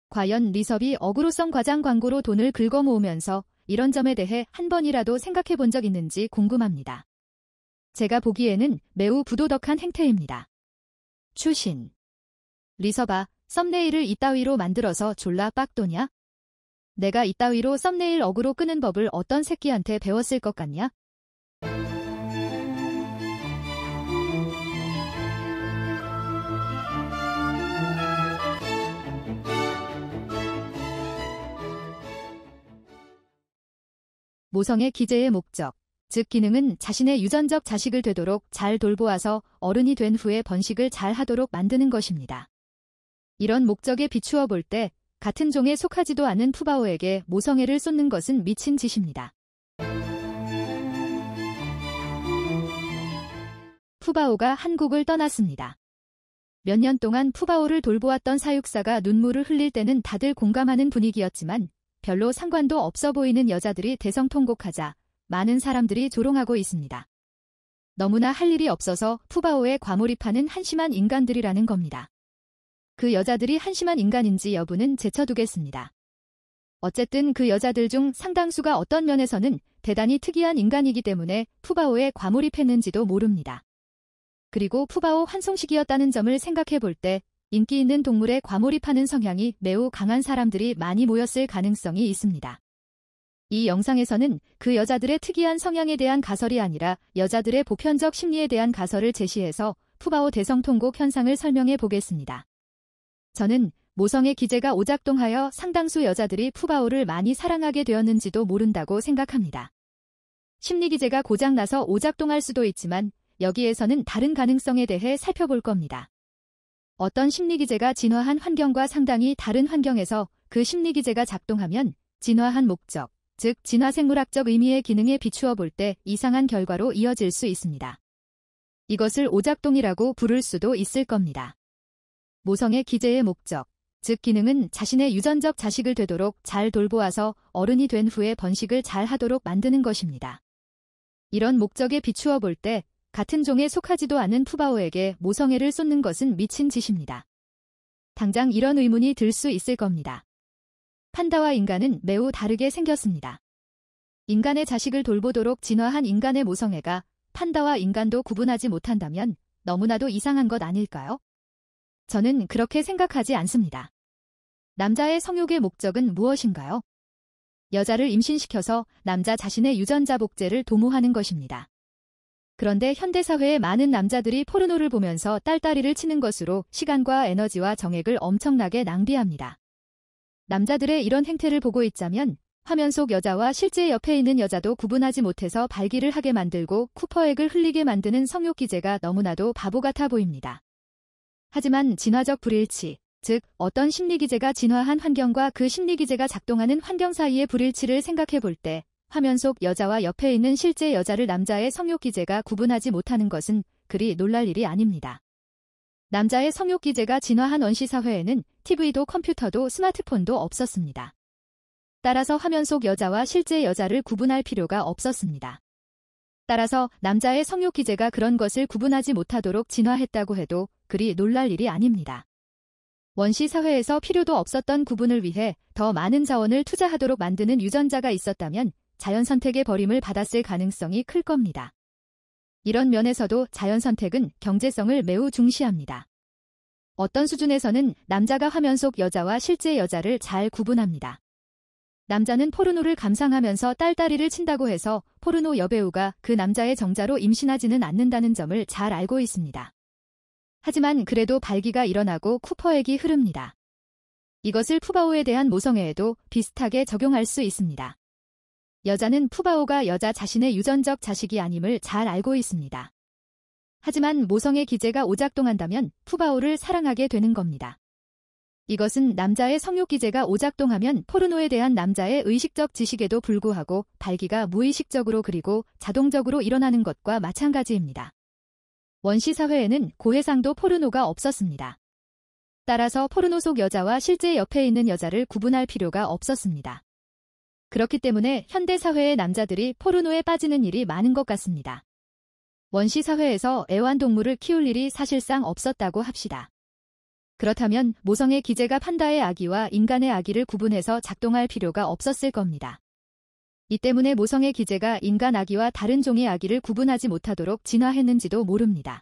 과연 리섭이 어그로성 과장 광고로 돈을 긁어모으면서 이런 점에 대해 한 번이라도 생각해 본 적 있는지 궁금합니다. 제가 보기에는 매우 부도덕한 행태입니다. 추신 리서바 썸네일을 이따위로 만들어서 졸라 빡도냐? 내가 이따위로 썸네일 어그로 끄는 법을 어떤 새끼한테 배웠을 것 같냐? 모성의 기재의 목적, 즉 기능은 자신의 유전적 자식을 되도록 잘 돌보아서 어른이 된 후에 번식을 잘 하도록 만드는 것입니다. 이런 목적에 비추어 볼때 같은 종에 속하지도 않은 푸바오에게 모성애를 쏟는 것은 미친 짓입니다. 푸바오가 한국을 떠났습니다. 몇 년 동안 푸바오를 돌보았던 사육사가 눈물을 흘릴 때는 다들 공감하는 분위기였지만 별로 상관도 없어 보이는 여자들이 대성통곡하자 많은 사람들이 조롱하고 있습니다. 너무나 할 일이 없어서 푸바오에 과몰입하는 한심한 인간들이라는 겁니다. 그 여자들이 한심한 인간인지 여부는 제쳐두겠습니다. 어쨌든 그 여자들 중 상당수가 어떤 면에서는 대단히 특이한 인간이기 때문에 푸바오에 과몰입했는지도 모릅니다. 그리고 푸바오 환송식이었다는 점을 생각해 볼 때 인기 있는 동물에 과몰입하는 성향이 매우 강한 사람들이 많이 모였을 가능성이 있습니다. 이 영상에서는 그 여자들의 특이한 성향에 대한 가설이 아니라 여자들의 보편적 심리에 대한 가설을 제시해서 푸바오 대성통곡 현상을 설명해 보겠습니다. 저는 모성의 기제가 오작동하여 상당수 여자들이 푸바오를 많이 사랑하게 되었는지도 모른다고 생각합니다. 심리기제가 고장나서 오작동할 수도 있지만 여기에서는 다른 가능성에 대해 살펴볼 겁니다. 어떤 심리기제가 진화한 환경과 상당히 다른 환경에서 그 심리기제가 작동하면 진화한 목적, 즉 진화생물학적 의미의 기능에 비추어 볼 때 이상한 결과로 이어질 수 있습니다. 이것을 오작동이라고 부를 수도 있을 겁니다. 모성의 기재의 목적, 즉 기능은 자신의 유전적 자식을 되도록 잘 돌보아서 어른이 된 후에 번식을 잘 하도록 만드는 것입니다. 이런 목적에 비추어 볼 때 같은 종에 속하지도 않은 푸바오에게 모성애를 쏟는 것은 미친 짓입니다. 당장 이런 의문이 들 수 있을 겁니다. 판다와 인간은 매우 다르게 생겼습니다. 인간의 자식을 돌보도록 진화한 인간의 모성애가 판다와 인간도 구분하지 못한다면 너무나도 이상한 것 아닐까요? 저는 그렇게 생각하지 않습니다. 남자의 성욕의 목적은 무엇인가요? 여자를 임신시켜서 남자 자신의 유전자 복제를 도모하는 것입니다. 그런데 현대사회의 많은 남자들이 포르노를 보면서 딸따리를 치는 것으로 시간과 에너지와 정액을 엄청나게 낭비합니다. 남자들의 이런 행태를 보고 있자면 화면 속 여자와 실제 옆에 있는 여자도 구분하지 못해서 발기를 하게 만들고 쿠퍼액을 흘리게 만드는 성욕 기제가 너무나도 바보 같아 보입니다. 하지만 진화적 불일치, 즉 어떤 심리기제가 진화한 환경과 그 심리기제가 작동하는 환경 사이의 불일치를 생각해 볼때 화면 속 여자와 옆에 있는 실제 여자를 남자의 성욕기제가 구분하지 못하는 것은 그리 놀랄 일이 아닙니다. 남자의 성욕기제가 진화한 원시사회에는 TV도 컴퓨터도 스마트폰도 없었습니다. 따라서 화면 속 여자와 실제 여자를 구분할 필요가 없었습니다. 따라서 남자의 성욕기제가 그런 것을 구분하지 못하도록 진화했다고 해도 그리 놀랄 일이 아닙니다. 원시 사회에서 필요도 없었던 구분을 위해 더 많은 자원을 투자하도록 만드는 유전자가 있었다면 자연 선택의 버림을 받았을 가능성이 클 겁니다. 이런 면에서도 자연 선택은 경제성을 매우 중시합니다. 어떤 수준에서는 남자가 화면 속 여자와 실제 여자를 잘 구분합니다. 남자는 포르노를 감상하면서 딸다리를 친다고 해서 포르노 여배우가 그 남자의 정자로 임신하지는 않는다는 점을 잘 알고 있습니다. 하지만 그래도 발기가 일어나고 쿠퍼액이 흐릅니다. 이것을 푸바오에 대한 모성애에도 비슷하게 적용할 수 있습니다. 여자는 푸바오가 여자 자신의 유전적 자식이 아님을 잘 알고 있습니다. 하지만 모성의 기제가 오작동한다면 푸바오를 사랑하게 되는 겁니다. 이것은 남자의 성욕 기제가 오작동하면 포르노에 대한 남자의 의식적 지식에도 불구하고 발기가 무의식적으로 그리고 자동적으로 일어나는 것과 마찬가지입니다. 원시사회에는 고해상도 포르노가 없었습니다. 따라서 포르노 속 여자와 실제 옆에 있는 여자를 구분할 필요가 없었습니다. 그렇기 때문에 현대사회의 남자들이 포르노에 빠지는 일이 많은 것 같습니다. 원시사회에서 애완동물을 키울 일이 사실상 없었다고 합시다. 그렇다면 모성의 기재가 판다의 아기와 인간의 아기를 구분해서 작동할 필요가 없었을 겁니다. 이 때문에 모성의 기제가 인간 아기와 다른 종의 아기를 구분하지 못하도록 진화했는지도 모릅니다.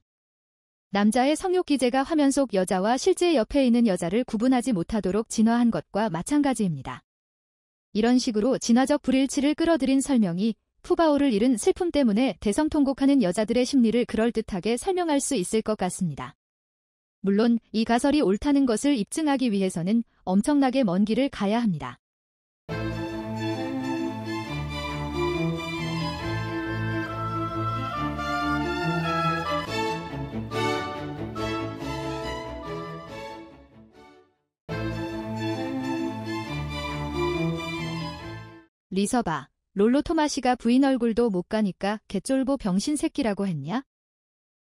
남자의 성욕 기제가 화면 속 여자와 실제 옆에 있는 여자를 구분하지 못하도록 진화한 것과 마찬가지입니다. 이런 식으로 진화적 불일치를 끌어들인 설명이 푸바오를 잃은 슬픔 때문에 대성통곡하는 여자들의 심리를 그럴듯하게 설명할 수 있을 것 같습니다. 물론 이 가설이 옳다는 것을 입증하기 위해서는 엄청나게 먼 길을 가야 합니다. 리서바 롤로 토마시가 부인 얼굴도 못 가니까 개쫄보 병신 새끼라고 했냐?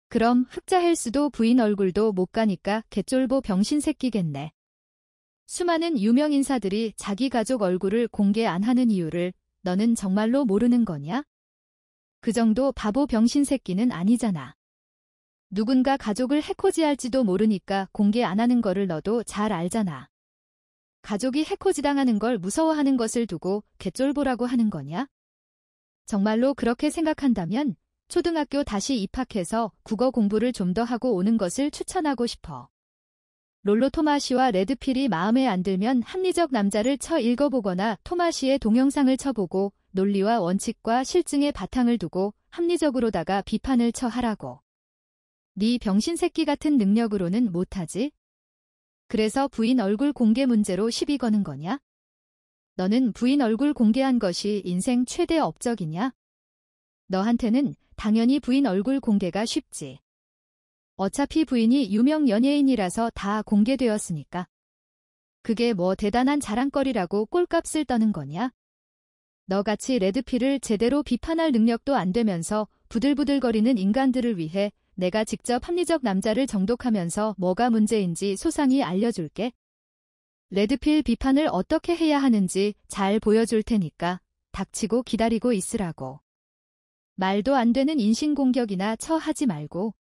그럼 흑자 헬스도 부인 얼굴도 못 가니까 개쫄보 병신 새끼겠네. 수많은 유명 인사들이 자기 가족 얼굴을 공개 안 하는 이유를 너는 정말로 모르는 거냐? 그 정도 바보 병신 새끼는 아니잖아. 누군가 가족을 해코지할지도 모르니까 공개 안 하는 거를 너도 잘 알잖아. 가족이 해코지당하는 걸 무서워하는 것을 두고 개쫄보라고 하는 거냐? 정말로 그렇게 생각한다면 초등학교 다시 입학해서 국어 공부를 좀 더 하고 오는 것을 추천하고 싶어. 롤로 토마시와 레드필이 마음에 안 들면 합리적 남자를 쳐 읽어보거나 토마시의 동영상을 쳐보고 논리와 원칙과 실증의 바탕을 두고 합리적으로다가 비판을 쳐하라고. 네 병신새끼 같은 능력으로는 못하지? 그래서 부인 얼굴 공개 문제로 시비 거는 거냐? 너는 부인 얼굴 공개한 것이 인생 최대 업적이냐? 너한테는 당연히 부인 얼굴 공개가 쉽지. 어차피 부인이 유명 연예인이라서 다 공개되었으니까. 그게 뭐 대단한 자랑거리라고 꼴값을 떠는 거냐? 너같이 레드필을 제대로 비판할 능력도 안 되면서 부들부들거리는 인간들을 위해 내가 직접 합리적 남자를 정독하면서 뭐가 문제인지 소상히 알려줄게. 레드필 비판을 어떻게 해야 하는지 잘 보여줄 테니까 닥치고 기다리고 있으라고. 말도 안 되는 인신공격이나 처하지 말고